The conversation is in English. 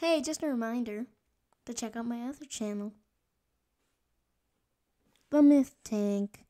Hey, just a reminder to check out my other channel, The Myth Tank.